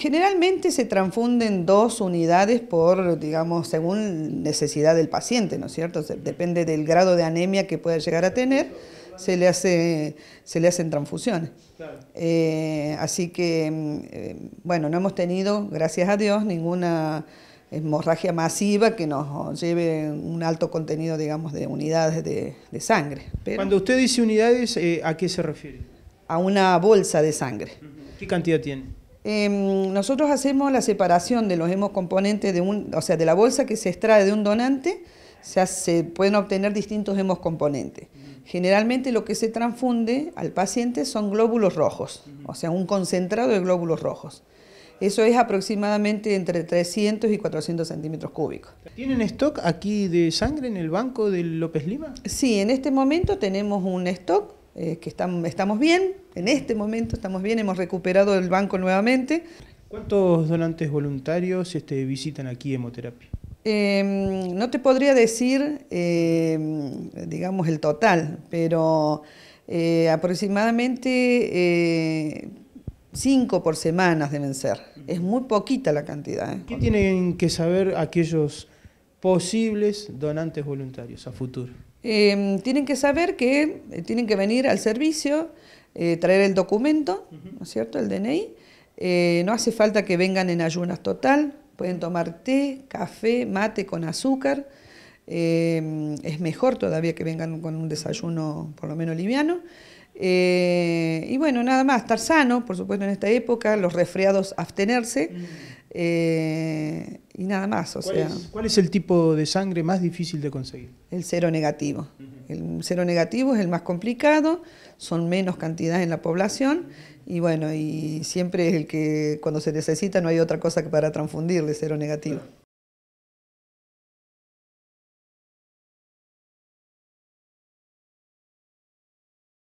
Generalmente se transfunden dos unidades por, digamos, según necesidad del paciente, ¿no es cierto? Depende del grado de anemia que pueda llegar a tener, se le, hace, se le hacen transfusiones. Eh, así que, mm, eh, bueno, no hemos tenido, gracias a Dios, ninguna hemorragia masiva que nos lleve un alto contenido, digamos, de unidades de, sangre. Pero Cuando usted dice unidades, eh, ¿a qué se refiere? A una bolsa de sangre. ¿Qué cantidad tiene? Em, nosotros hacemos la separación de los hemocomponentes de un, o sea, de la bolsa que se extrae de un donante, se, pueden obtener distintos hemocomponentes. Generalmente lo que se transfunde al paciente son glóbulos rojos, o sea, un concentrado de glóbulos rojos. Eso es aproximadamente entre 300 y 400 centímetros cúbicos. ¿Tienen stock aquí de sangre en el banco del López Lima? Sí, en este momento tenemos un stock eh, que estamos bien, en este momento estamos bien, hemos recuperado el banco nuevamente. ¿Cuántos donantes voluntarios este, visitan aquí hemoterapia? Em, no te podría decir, em, digamos, el total, pero eh, aproximadamente eh, cinco por semana deben ser. Es muy poquita la cantidad. ¿Qué tienen que saber aquellos posibles donantes voluntarios a futuro? Em, tienen que saber que eh, tienen que venir al servicio, eh, traer el documento, ¿no es cierto?, el DNI. Eh, no hace falta que vengan en ayunas total, pueden tomar té, café, mate con azúcar. Em, es mejor todavía que vengan con un desayuno por lo menos liviano. y bueno, nada más, estar sano, por supuesto, en esta época, los resfriados abstenerse. Mm. Eh, y nada más. O ¿Cuál, es, el tipo de sangre más difícil de conseguir? El cero negativo. El cero negativo es el más complicado, son menos cantidades en la población y bueno, y siempre es el que cuando se necesita no hay otra cosa que para transfundirle cero negativo.